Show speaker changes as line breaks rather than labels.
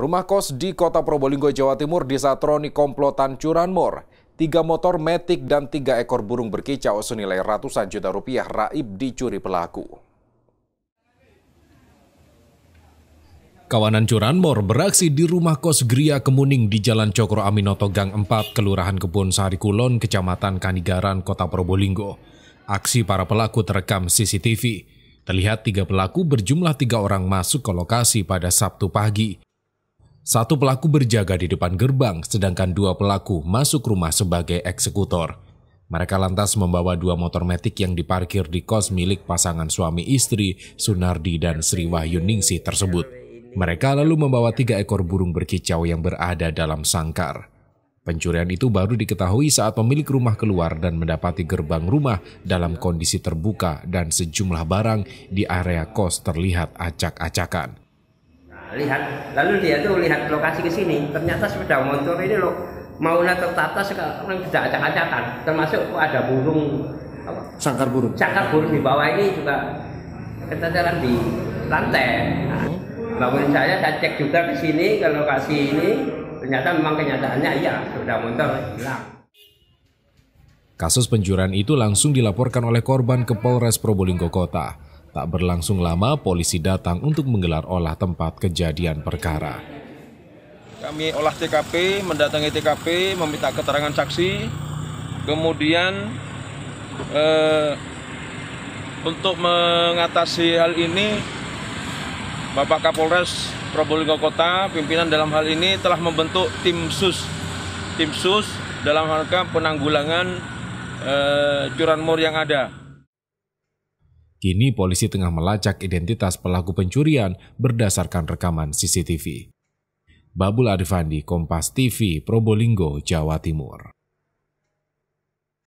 Rumah kos di kota Probolinggo, Jawa Timur disatroni komplotan curanmor. Tiga motor metik dan tiga ekor burung berkicau senilai ratusan juta rupiah raib dicuri pelaku. Kawanan curanmor beraksi di rumah kos Gria Kemuning di Jalan Cokro Aminoto Gang 4, Kelurahan Kebun Sari Kulon, Kecamatan Kanigaran, Kota Probolinggo. Aksi para pelaku terekam CCTV. Terlihat tiga pelaku berjumlah tiga orang masuk ke lokasi pada Sabtu pagi. Satu pelaku berjaga di depan gerbang, sedangkan dua pelaku masuk rumah sebagai eksekutor. Mereka lantas membawa dua motor metik yang diparkir di kos milik pasangan suami istri Sunardi dan Sri Wahyuningsih tersebut. Mereka lalu membawa tiga ekor burung berkicau yang berada dalam sangkar. Pencurian itu baru diketahui saat pemilik rumah keluar dan mendapati gerbang rumah dalam kondisi terbuka dan sejumlah barang di area kos terlihat acak-acakan
lihat lalu dia tuh lihat lokasi ke sini ternyata sepeda motor ini lo mau naik tertata sekarang tidak acak-acakan termasuk ada burung apa? sangkar burung sangkar burung di bawah ini juga keteteran di lantai nah, bangun saya saya cek juga ke sini ke lokasi ini ternyata memang kenyataannya iya sepeda motor hilang
Kasus pencurian itu langsung dilaporkan oleh korban ke Polres Probolinggo Kota. Tak berlangsung lama, polisi datang untuk menggelar olah tempat kejadian perkara.
Kami olah TKP, mendatangi TKP, meminta keterangan saksi, kemudian eh, untuk mengatasi hal ini, Bapak Kapolres Probolinggo Kota, pimpinan dalam hal ini telah membentuk tim sus, tim sus dalam rangka penanggulangan eh, curanmor yang ada.
Kini polisi tengah melacak identitas pelaku pencurian berdasarkan rekaman CCTV. Babul Arifandi, Kompas TV, Probolinggo, Jawa Timur.